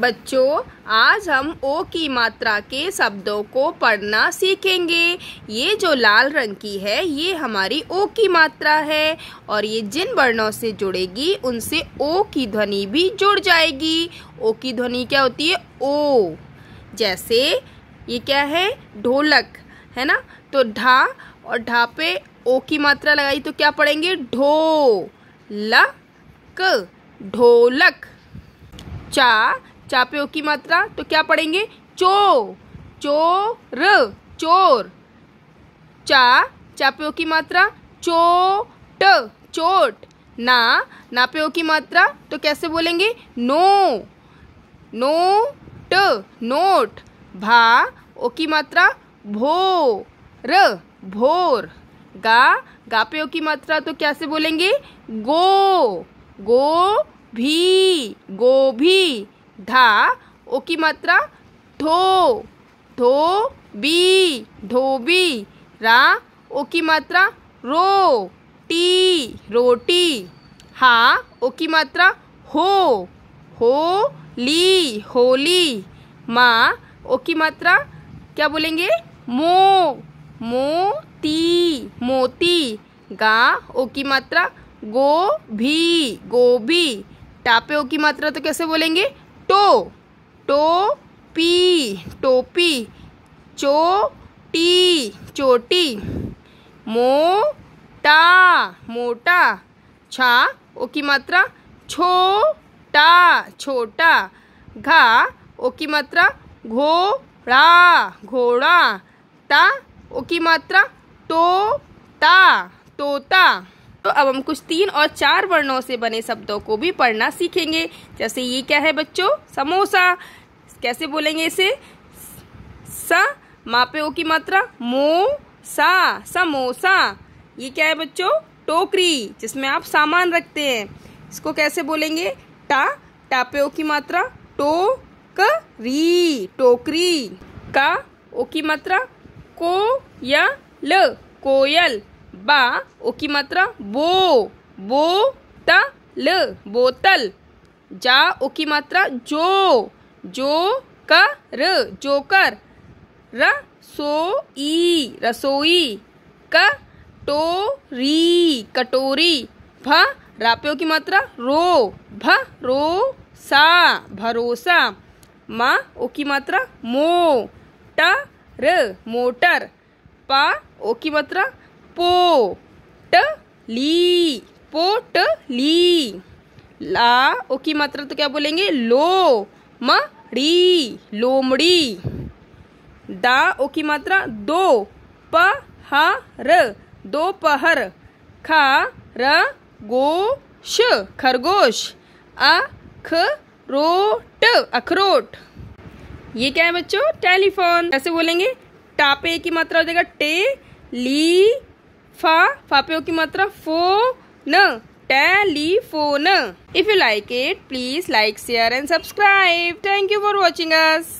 बच्चों आज हम ओ की मात्रा के शब्दों को पढ़ना सीखेंगे ये जो लाल रंग की है ये हमारी ओ की मात्रा है और ये जिन वर्णों से जुड़ेगी उनसे ओ की ध्वनि भी जुड़ जाएगी ओ की ध्वनि क्या होती है ओ जैसे ये क्या है ढोलक है ना तो ढा और ढा पे ओ की मात्रा लगाई तो क्या पढ़ेंगे ढो लक ढोलक चा चापे की मात्रा तो क्या पढ़ेंगे चो चोर चोर चा चापे की मात्रा चोट चोट ना नापे की मात्रा तो कैसे बोलेंगे नो नो ट नोट भा ओ की मात्रा भो र भोर गा गापे की मात्रा तो कैसे बोलेंगे गो गो भी गो भी धा ओ की मात्रा धो धो बी धोबी रा ओ की मात्रा रो टी रोटी हा ओ की मात्रा हो हो ली होली माँ ओ की मात्रा क्या बोलेंगे मो मो ती मोती गा ओ की मात्रा गो भी गोभी टापे ओ की मात्रा तो कैसे बोलेंगे टो टो पी टोपी चो टी चोटी मो टा मोटा छा ओ की मात्रा छोटा छोटा घा ओ की मात्रा घोड़ा घोड़ा ता ओ की मात्रा तो ता तोता तो अब हम कुछ तीन और चार वर्णों से बने शब्दों को भी पढ़ना सीखेंगे जैसे ये क्या है बच्चों समोसा कैसे बोलेंगे इसे स मापेओ की मात्रा मो सा समोसा ये क्या है बच्चों टोकरी जिसमें आप सामान रखते हैं इसको कैसे बोलेंगे टा टापेओ की मात्रा टो क री टोकरी का ओ की मात्रा को या ल कोयल बा ओकी मात्रा बो बो ट ल बोतल जा ओकी मात्रा जो जो क र जोकर र सो ई रसोई क टो री कटोरी भ राप्यो की मात्रा रो भ रो सा भरोसा मा ओ की मात्रा मो ट र मोटर पा ओ की मात्रा पो ट ली पोट ली ला ओ की मात्रा तो क्या बोलेंगे लो म री लोमड़ी दा ओ की मात्रा दो प ह र पहर खा र गो श खरगोश अ ख रो ट अखरोट ये क्या है बच्चों टेलीफोन ऐसे बोलेंगे टापे की मात्रा हो जाएगा टे ली फा फापियों की मात्रा फो न telephone if you like it please like share and subscribe thank you for watching us